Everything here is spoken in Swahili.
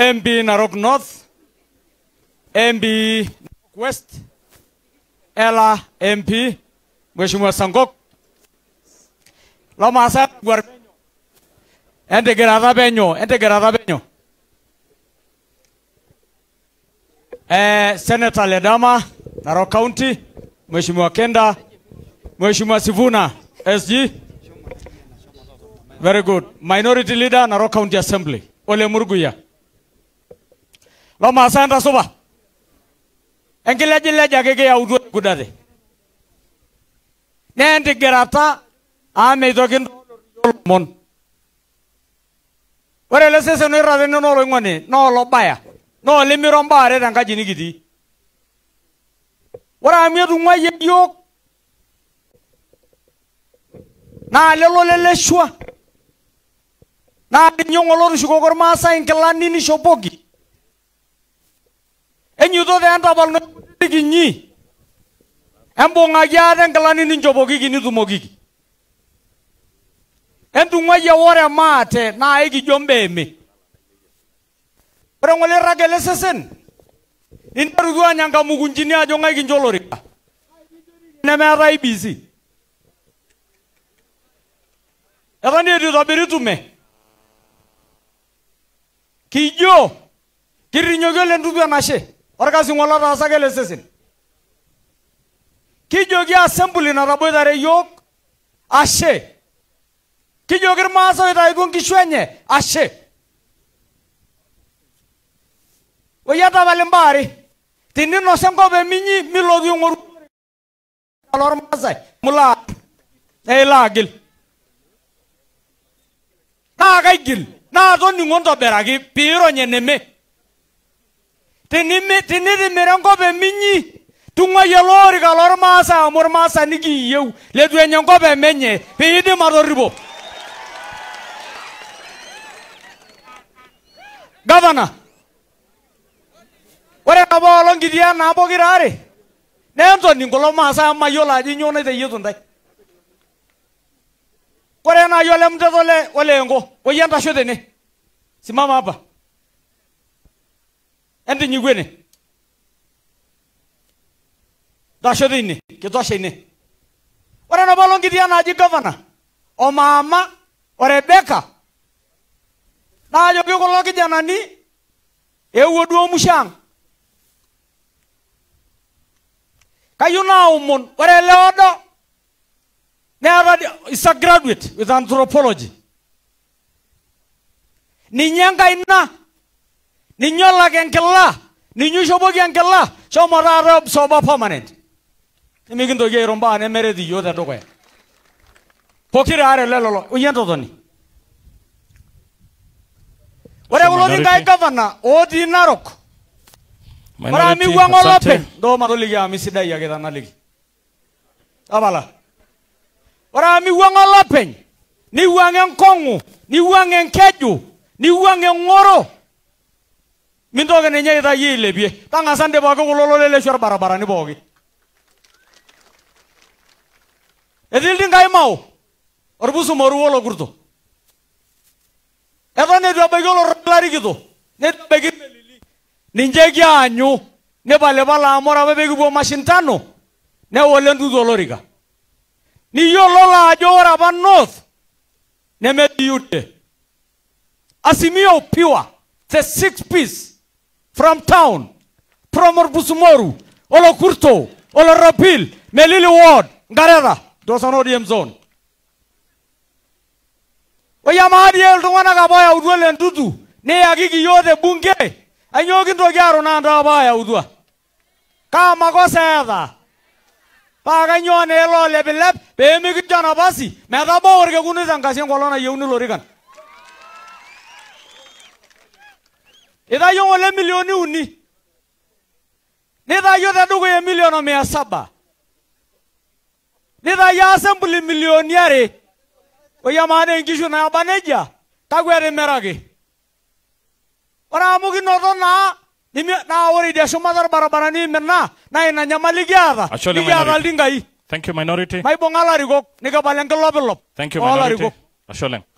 MB Narok North, MB Narok West, Ella MP, Mheshimiwa Sangok, Lomasa Gwar, Entegerata Benyo, Gerada Benyo, eh, Senator Ledama, Narok County, Mheshimiwa Kenda, Mheshimiwa Sivuna, SG. Very good. Minority Leader, Narok County Assembly, Ole Murguya. lomasai nta suba enkilejlejak keyautkudase neendigirata ameitokinlmon kore lesesenirasennoloingoni noelobaya noelimiro mbare ta ngajinikiti kore ami etungaiye iyo naa lelo leleshwa aannyngolo rushukokor masai nkilaninishopoki embo enyitote entapal naiki nyi embung'aki ate nkilani ninchopokiki nitumokiki entung'uayie ore maate naa aikijo me pero ng'ole rage le sesen interutu anya nkamukunjini ajo ng'ae kincho olorika nemeeta IBC eton itu itobiri tume kijo kirinyoki ole ntutu enashe orkasingo lataasaka ele sesen kijoki assembly nataboitare yiok ashe kijoki irmaasai oitaituo nkishu enye ashe oyetapal imbaari tininosa enkop eminyi milotu ing'oru lormaasai mula eilo agil naa kaigil naa toning'o ntobiraki piirony eneme tenitimira enkop eminyi tung'uai ele orika lormaasai amu irmaasani kiiyieu leitu enya enkop emenye piidim atorripo gavana ore napa olong kitii enaa pokira are kulo maasai mayiolo ajo nyoo naiteyietu ntae ore naayi ole mtoto ole enko entasho tene simama hapa entinyiku ene ntasho teine ine ore enapalong nkitia naaji gavana o mama o rebeka naajoki kulo kijanani eewuo duo mushaang kayieu naomon ore ele odo neeta is a graduate with anthropology ninye enkaina Ninyola kengkela, ninyu shobo kengkela, shomo rarab soba permanent. Mikin to ye romba ane mere di yoda dogo. Pokira are lelo, uyan to doni. Ore ulodi kai governor, odi narok. Ora mi wang olape, do maroli ya mi sida ya kita naligi. Abala. Ora mi wang olape, ni wang engkongu, ni wang engkeju, ni wang engoro. mintoki ninye itayie ailepie tang'asa ndipaki kulo loleleshu irbarabarani pooki etii iltinkai mau orpusumoru olokurto eton eitu ebaiki olorrobo larikito neitu ebaiki melili ninche kianyu nipalipala amu ore apa pekipuo mashindano newole entutu olorika niyiololo ajo ore apa north nemetii UDA Azimio pure the six piece from town promor busumoru olo kurto olo ropil melili ward ngarera dosan odm zone oyamaadie iltung'anak apa yautua lentutu niyakiki yiok te bunge ainyoo kintoki aaru naanto apa yautua kaa makosa eeta paa kainyoo naa ele olepilep pee mikincho nafasi metabau orkekun tenkasie enkolong nayieuni lorikan ithayo ng'ole milioni uni nithayo theduguye miliono mia saba nithayo asembuli milioni are oyamane nkishu naaba nejia takweetimiraki ore amu kinoto naa naa ore idia shumata irbarabarani imina naa ina nyamali kiata nikiata iltingai maibung'a larikok nikipal enkilopilop oolarikok